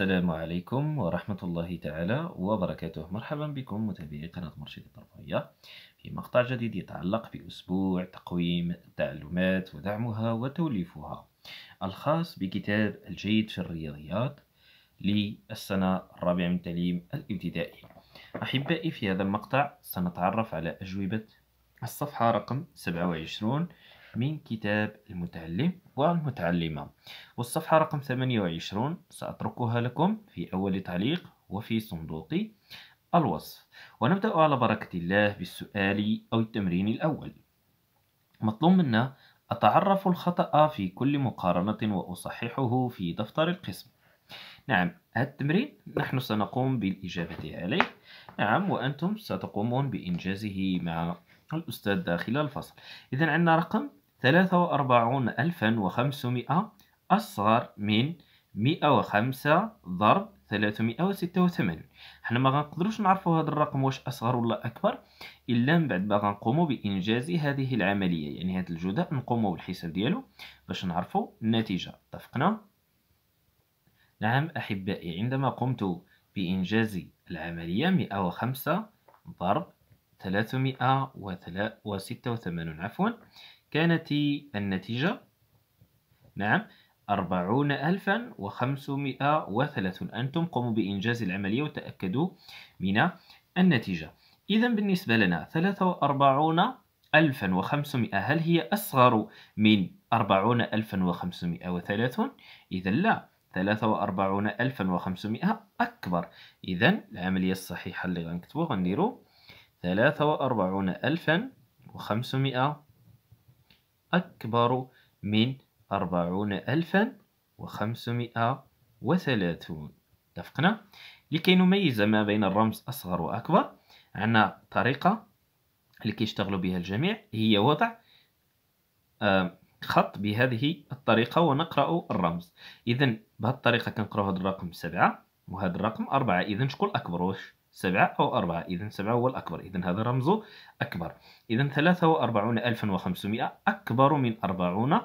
السلام عليكم ورحمة الله تعالى وبركاته مرحبا بكم متابعي قناة مرشد التربوية في مقطع جديد يتعلق بأسبوع تقويم التعلمات ودعمها وتوليفها الخاص بكتاب الجيد في الرياضيات للسنة الرابعة من التعليم الابتدائي أحبائي في هذا المقطع سنتعرف على أجوبة الصفحة رقم 27 من كتاب المتعلم والمتعلمة والصفحة رقم 28 سأتركها لكم في أول تعليق وفي صندوق الوصف ونبدأ على بركة الله بالسؤال أو التمرين الأول مطلوب منا أتعرف الخطأ في كل مقارنة وأصححه في دفتر القسم نعم هذا التمرين نحن سنقوم بالإجابة عليه نعم وأنتم ستقومون بإنجازه مع الأستاذ داخل الفصل إذا عندنا رقم 43500 أصغر من 105 ضرب 386 حنا ما غنقدروش نعرفوا هذا الرقم واش اصغر ولا اكبر الا من بعد ما غنقوموا بانجاز هذه العمليه يعني هذا الجداء نقوموا بالحساب ديالو باش نعرفوا النتيجه اتفقنا نعم احبائي عندما قمت بانجاز العمليه 105 ضرب 386 عفوا كانت النتيجة نعم أربعون ألفا وخمسمائة وثلاثون أنتم قوموا بإنجاز العملية وتأكدوا من النتيجة إذا بالنسبة لنا ثلاثة وأربعون ألفا وخمسمائة هل هي أصغر من أربعون ألفا وخمسمائة وثلاثون؟ إذا لا ثلاثة وأربعون ألفا وخمسمائة أكبر إذا العملية الصحيحة اللي غنكتبو غنديرو ثلاثة وأربعون ألفا وخمسمائة أكبر من أربعون ألفا وخمسمائة وثلاثون اتفقنا لكي نميز ما بين الرمز أصغر وأكبر عندنا طريقة اللي كيشتغلوا بها الجميع هي وضع خط بهذه الطريقة ونقرأ الرمز إذا بهذه الطريقة كنقراو هذا الرقم سبعة وهذا الرقم أربعة إذا شكون أكبر واش سبعة أو أربعة إذا سبعة هو الأكبر إذا هذا رمزه أكبر إذا ثلاثة وأربعون ألفا وخمسمائة أكبر من أربعون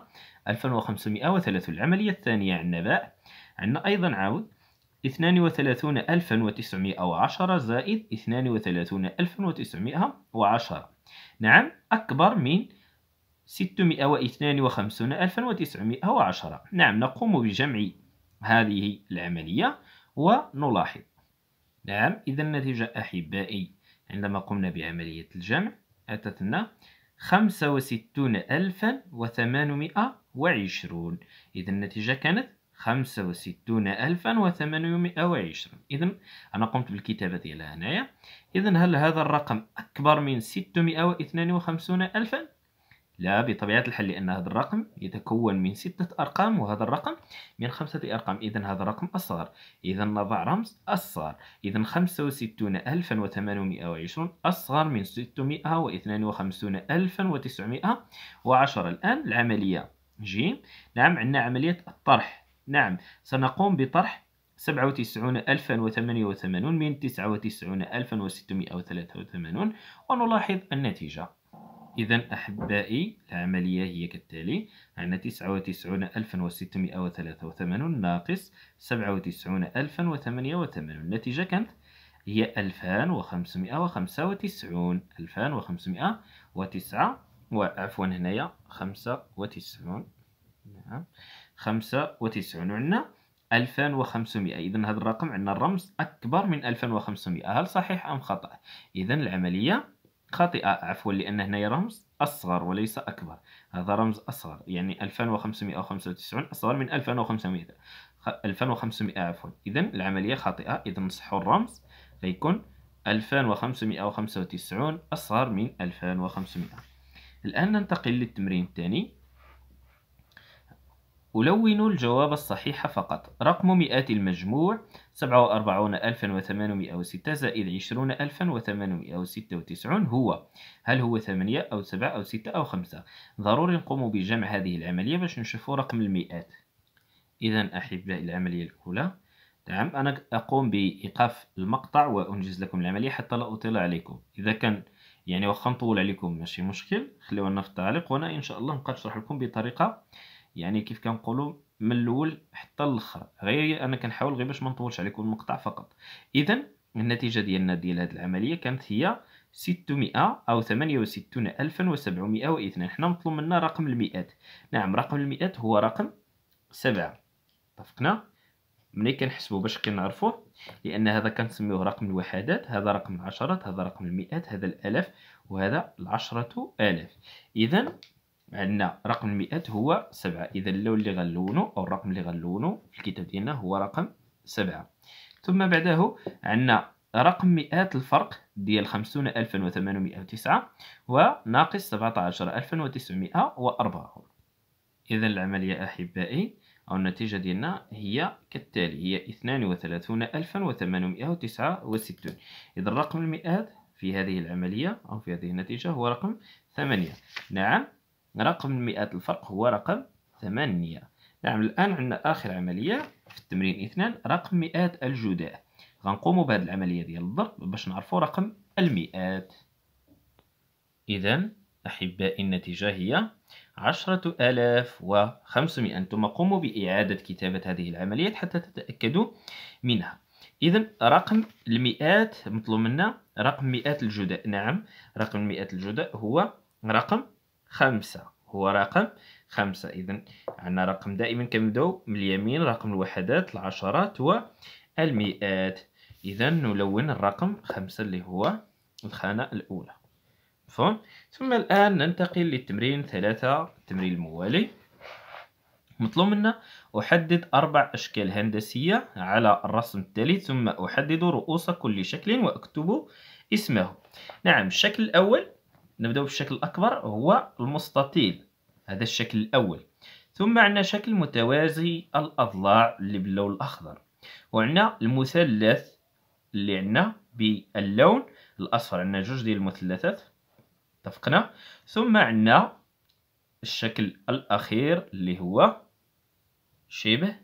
ألفا وخمسمائة وثلاثون العملية الثانية عندنا باء عندنا أيضا عاود اثنان وثلاثون ألفا وتسعمائة وعشرة زائد اثنان وثلاثون ألفا وتسعمائة وعشرة نعم أكبر من ستمائة واثنان وخمسون ألفا وتسعمائة وعشرة نعم نقوم بجمع هذه العملية ونلاحظ نعم إذا النتيجة أحبائي عندما قمنا بعملية الجمع أتتنا خمسة وستون ألفا وثمانمائة وعشرون إذا النتيجة كانت خمسة وستون ألفا وثمانمائة وعشرون إذا أنا قمت بالكتابة إلى هنايا إذا هل هذا الرقم أكبر من ستمائة واثنان وخمسون ألفا لا بطبيعة الحال لأن هذا الرقم يتكون من ستة أرقام وهذا الرقم من خمسة أرقام إذا هذا الرقم أصغر إذا نضع رمز أصغر إذا خمسة وستون ألفا وثمانمائة وعشرون أصغر من ستمائة واثنان وخمسون ألفا وتسعمائة وعشرة الآن العملية جيم نعم عندنا عملية الطرح نعم سنقوم بطرح سبعة وتسعون ألفا وثمانية وثمانون من تسعة وتسعون ألفا وستمائة وثلاثة وثمانون ونلاحظ النتيجة إذا أحبائي العملية هي كالتالي عندنا تسعة وتسعون ألفا وستمائة وثلاثة وثمانون ناقص سبعة وتسعون ألفا وثمانية وثمانون النتيجة كانت هي ألفان وخمسمائة وخمسة وتسعون ألفان وخمسمائة وتسعة وعفوا هنايا خمسة وتسعون نعم خمسة وتسعون عندنا وخمسمائة إذا هذا الرقم عندنا الرمز أكبر من وخمسمائة هل صحيح أم خطأ؟ إذا العملية خاطئة عفوا لأن هنا رمز أصغر وليس أكبر هذا رمز أصغر يعني 2595 أصغر من 2500 2500 عفوا إذا العملية خاطئة إذا نصحوا الرمز غيكون 2595 أصغر من 2500 الآن ننتقل للتمرين الثاني ألون الجواب الصحيح فقط رقم مئات المجموع سبعة وأربعون ألفا وثمانمائة وستة زائد عشرون ألفا وثمانمائة وستة وتسعون هو هل هو ثمانية أو سبعة أو ستة أو خمسة ضروري نقوم بجمع هذه العملية باش نشوفوا رقم المئات إذا أحب العملية الأولى نعم أنا أقوم بإيقاف المقطع وأنجز لكم العملية حتى لا أطيل عليكم إذا كان يعني واخا نطول عليكم ماشي مشكل خليونا في التعليق وأنا إن شاء الله نبقى نشرح لكم بطريقة يعني كيف كنقولوا من الاول حتى الاخر غير انا كنحاول غير باش ما نطولش عليكم المقطع فقط اذا النتيجه ديالنا ديال هذه العمليه كانت هي 600 او 68702 حنا مطلوب منا رقم المئات نعم رقم المئات هو رقم 7 اتفقنا ملي كنحسبوا باش كنعرفوه لان هذا كنسميوه رقم الوحدات هذا رقم العشرات هذا رقم المئات هذا الالاف وهذا العشرة آلاف اذا عندنا رقم المئات هو سبعة إذا اللون اللي غنلونو أو الرقم اللي غنلونو في الكتاب ديالنا هو رقم سبعة ثم بعده عندنا رقم مئات الفرق ديال خمسون ألفا وثمانمائة وتسعة وناقص سبعة عشر ألفا وتسعمائة وأربعة إذا العملية أحبائي أو النتيجة ديالنا هي كالتالي هي اثنان وثلاثون ألفا وثمانمائة وتسعة وستون إذا الرقم المئات في هذه العملية أو في هذه النتيجة هو رقم ثمانية نعم رقم المئات الفرق هو رقم ثمانية نعم الآن عندنا آخر عملية في التمرين اثنان رقم مئات الجداء غنقوموا بهذه العملية ديال الضرب باش نعرفوا رقم المئات إذا أحبائي النتيجة هي عشرة آلاف وخمسمائة أنتم قوموا بإعادة كتابة هذه العمليات حتى تتأكدوا منها إذا رقم المئات مطلوب منا رقم مئات الجداء نعم رقم مئات الجداء هو رقم خمسة هو رقم خمسة إذا عندنا رقم دائما كنبداو من اليمين رقم الوحدات العشرات والمئات إذا نلون الرقم خمسة اللي هو الخانة الأولى مفهوم ثم الآن ننتقل للتمرين ثلاثة التمرين الموالي مطلوب منا أحدد أربع أشكال هندسية على الرسم التالي ثم أحدد رؤوس كل شكل وأكتب اسمه نعم الشكل الأول نبداو بالشكل الاكبر هو المستطيل هذا الشكل الاول ثم عندنا شكل متوازي الاضلاع اللي باللون الاخضر وعندنا المثلث اللي عندنا باللون الاصفر عندنا جوج ديال المثلثات اتفقنا ثم عندنا الشكل الاخير اللي هو شبه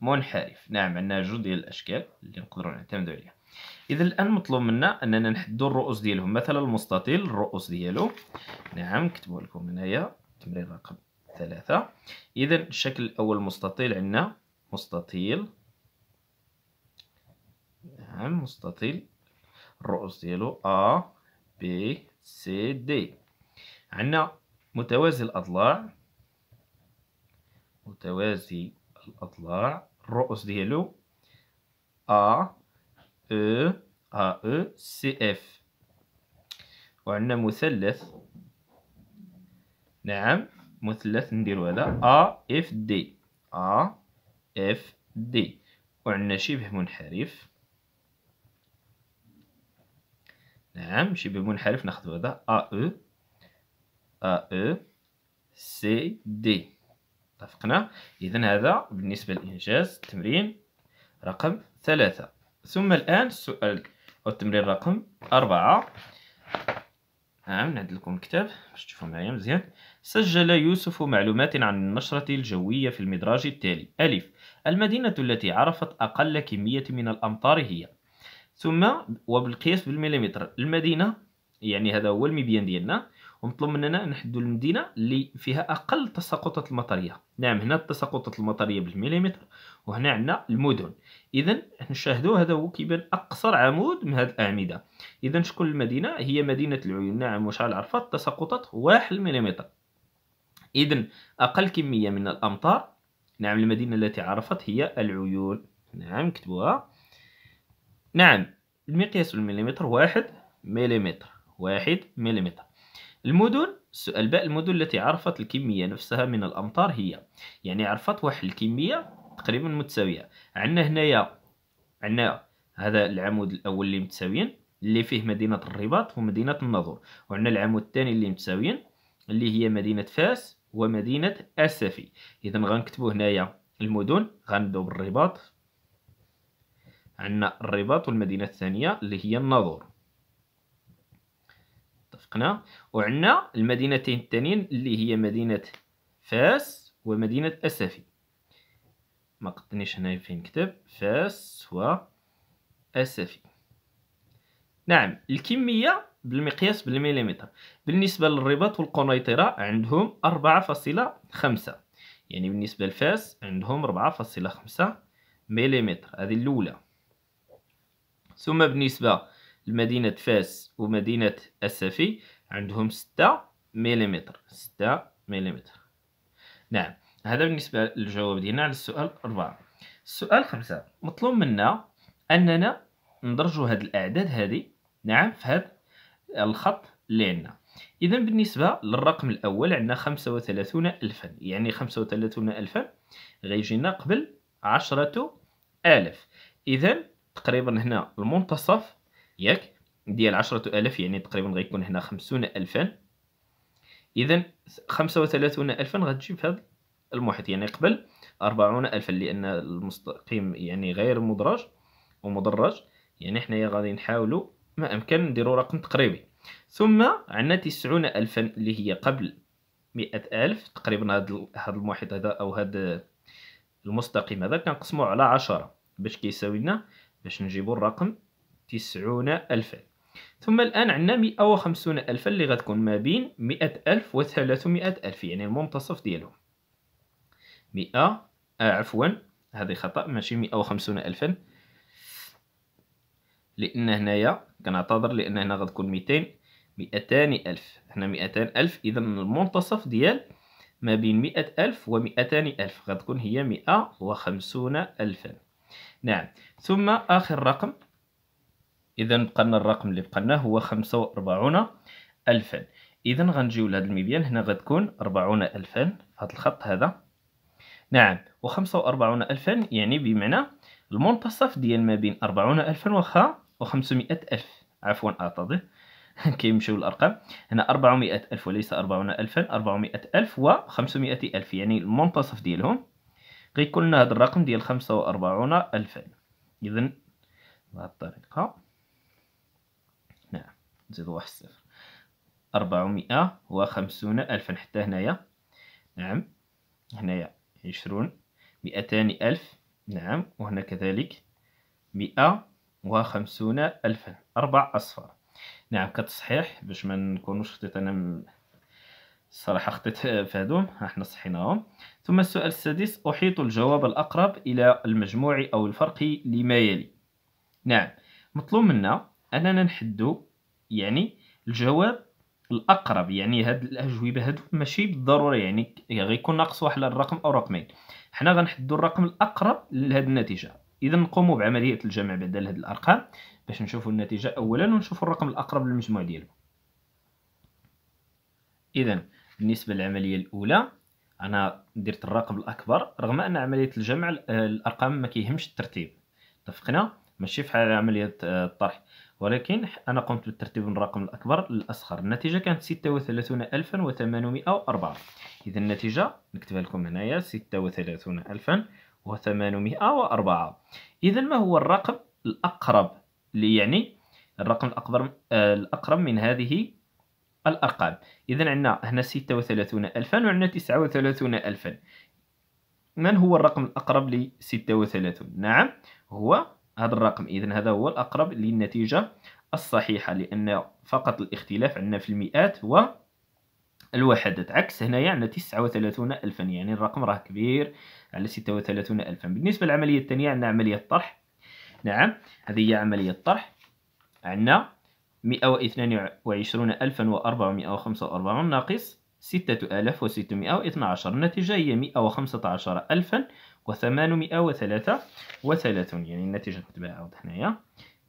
منحرف نعم عندنا جوج ديال الاشكال اللي نقدروا نعتمدوا عليها اذا الان مطلوب منا اننا نحدوا الرؤوس ديالهم مثلا المستطيل الرؤوس ديالو نعم نكتبوا لكم هنايا تمرين رقم ثلاثة اذا الشكل الاول مستطيل عندنا مستطيل نعم مستطيل الرؤوس ديالو ا بي سي دي عندنا متوازي الاضلاع متوازي الاضلاع الرؤوس ديالو ا E A E C F وعندنا مثلث نعم مثلث نديرو هذا A F D A F D وعندنا شبه منحرف نعم شبه منحرف ناخذ هذا A E A E C D اتفقنا إذا هذا بالنسبة للإنجاز التمرين رقم ثلاثة ثم الآن السؤال أو التمرين رقم أربعة نعم نعد لكم الكتاب باش تشوفوا معايا مزيان سجل يوسف معلومات عن النشرة الجوية في المدراج التالي ألف المدينة التي عرفت أقل كمية من الأمطار هي ثم وبالقياس بالمليمتر المدينة يعني هذا هو المبيان ديالنا ومطلوب مننا نحددوا المدينه اللي فيها اقل تساقطات المطريه نعم هنا التساقطات المطريه بالمليمتر وهنا عندنا المدن اذا نشاهدوا هذا هو كيبان اقصر عمود من هذه الاعمده اذا شكون المدينه هي مدينه العيون نعم واش عرفت تساقطات 1 مليمتر اذا اقل كميه من الامطار نعم المدينه التي عرفت هي العيون نعم كتبوها نعم المقياس بالمليمتر واحد مليمتر واحد مليمتر المدن السؤال بقى المدن التي عرفت الكمية نفسها من الأمطار هي يعني عرفت واحد الكمية تقريبا متساوية عندنا هنايا عندنا هذا العمود الأول اللي متساويين اللي فيه مدينة الرباط ومدينة الناظور وعندنا العمود الثاني اللي متساويين اللي هي مدينة فاس ومدينة أسفي إذا غنكتبو هنايا المدن غنبداو بالرباط عندنا الرباط والمدينة الثانية اللي هي الناظور حققنا وعندنا المدينتين الثانيين اللي هي مدينة فاس ومدينة اسفي ما قدنيش هنا فين كتب فاس و اسفي نعم الكمية بالمقياس بالمليمتر بالنسبة للرباط والقنيطرة عندهم أربعة فاصلة خمسة يعني بالنسبة لفاس عندهم 4.5 فاصلة خمسة مليمتر هذه الأولى ثم بالنسبة مدينة فاس ومدينة السفي عندهم ستة مليمتر ستة مليمتر نعم هذا بالنسبة للجواب ديالنا على السؤال أربعة السؤال خمسة مطلوب منا أننا ندرجوا هاد الأعداد هذه نعم في هاد الخط اللي عندنا إذا بالنسبة للرقم الأول عندنا خمسة وثلاثون ألفا يعني خمسة وثلاثون ألفا غيجينا قبل عشرة ألف إذا تقريبا هنا المنتصف ياك ديال عشرة ألف يعني تقريبا غيكون هنا خمسون ألفا إذا خمسة وثلاثون ألفا غتجي في هذا المحيط يعني قبل أربعون ألفا لأن المستقيم يعني غير مدرج ومدرج يعني حنايا غادي نحاولو ما أمكن نديرو رقم تقريبي ثم عندنا تسعون ألفا اللي هي قبل مئة ألف تقريبا هذا المحيط هذا أو هاد المستقيم هذا كنقسمو على عشرة باش كيساوي لنا باش نجيبو الرقم تسعون ألفا ثم الآن عندنا مئة وخمسون ألفا اللي غتكون ما بين مئة ألف وثلاثمائة ألف يعني المنتصف ديالهم مئة عفوا هذه خطأ ماشي مئة وخمسون ألفا لأن هنايا كنعتذر لأن هنا غتكون ميتين مئتان ألف هنا مئتان ألف إذا المنتصف ديال ما بين مئة ألف ومئتان ألف غتكون هي مئة وخمسون ألفا نعم ثم آخر رقم اذا بقى لنا الرقم اللي بقى لنا هو 45 الفا اذا غنجيو لهاد المبيان هنا غتكون 40 الفا في هاد الخط هذا نعم و 45 الفا يعني بمعنى المنتصف ديال ما بين 40 الفا و 500 الف عفوا اعتذر كيمشيو الارقام هنا 400 الف وليس 40 الفا 400 الف و 500 الف يعني المنتصف ديالهم غيكون لنا هذا الرقم ديال 45 الفا اذا بهذه الطريقه نزيدو واحد صفر أربعمائة وخمسون ألفا حتى هنايا نعم هنايا عشرون مئتان ألف نعم وهنا كذلك مئة وخمسون ألفا أربع أصفار نعم كتصحيح باش ما نكونوش خطيت أنا الصراحة خطيت فهادوم احنا صحيناهم ثم السؤال السادس أحيط الجواب الأقرب إلى المجموع أو الفرق لما يلي نعم مطلوب منا أننا نحدو يعني الجواب الاقرب يعني هاد الاجوبه هادو ماشي بالضروره يعني غيكون ناقص واحد الرقم او رقمين حنا غنحددوا الرقم الاقرب لهاد النتيجه اذا نقوموا بعمليه الجمع بعد هاد الارقام باش نشوفوا النتيجه اولا ونشوفوا الرقم الاقرب للمجموع ديالو اذا بالنسبه للعمليه الاولى انا درت الرقم الاكبر رغم ان عمليه الجمع آه، الارقام ما كيهمش الترتيب اتفقنا ماشي فحال عمليه آه، الطرح ولكن أنا قمت بالترتيب من الرقم الأكبر للأصغر النتيجة كانت 36804 إذا النتيجة نكتبها لكم هنايا 36804 إذا ما هو الرقم الأقرب لي يعني الرقم الأقرب آه، الأقرب من هذه الأرقام إذا عندنا هنا 36000 وعندنا 39000 من هو الرقم الأقرب ل 36 نعم هو هذا الرقم إذا هذا هو الأقرب للنتيجة الصحيحة لأن فقط الاختلاف عندنا في المئات هو الوحدات عكس هنايا عندنا تسعة وثلاثون ألفا يعني الرقم راه كبير على ستة وثلاثون ألفا بالنسبة للعملية الثانية عندنا عملية طرح نعم هذه هي عملية طرح عندنا مئة واثنان وعشرون ألفا وأربعمائة وخمسة وأربعون ناقص ستة آلاف وستمائة واثنى عشر النتيجة هي مئة وخمسة عشر ألفا وثمانمائة وثلاثة وثلاثون يعني النتيجة نكتبها عاود هنايا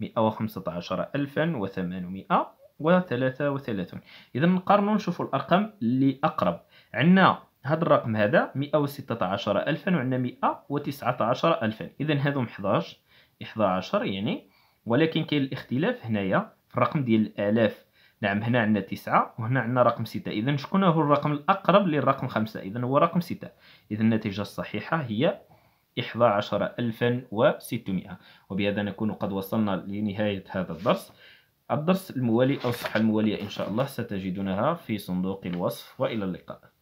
مئة وخمسة عشر ألفا وثمانمائة وثلاثة وثلاثون إذا نقارنو نشوفو الأرقام اللي أقرب عندنا هاد الرقم هذا مئة وستة عشر ألفا وعندنا مئة وتسعة عشر ألفا إذا هادهم حداش إحدى عشر يعني ولكن كاين الاختلاف هنايا في الرقم ديال الآلاف نعم هنا عندنا تسعة وهنا عندنا رقم ستة إذا شكون هو الرقم الأقرب للرقم خمسة إذا هو رقم ستة إذا النتيجة الصحيحة هي 11600 وبهذا نكون قد وصلنا لنهاية هذا الدرس الدرس الموالي أو الصفحة الموالية إن شاء الله ستجدونها في صندوق الوصف وإلى اللقاء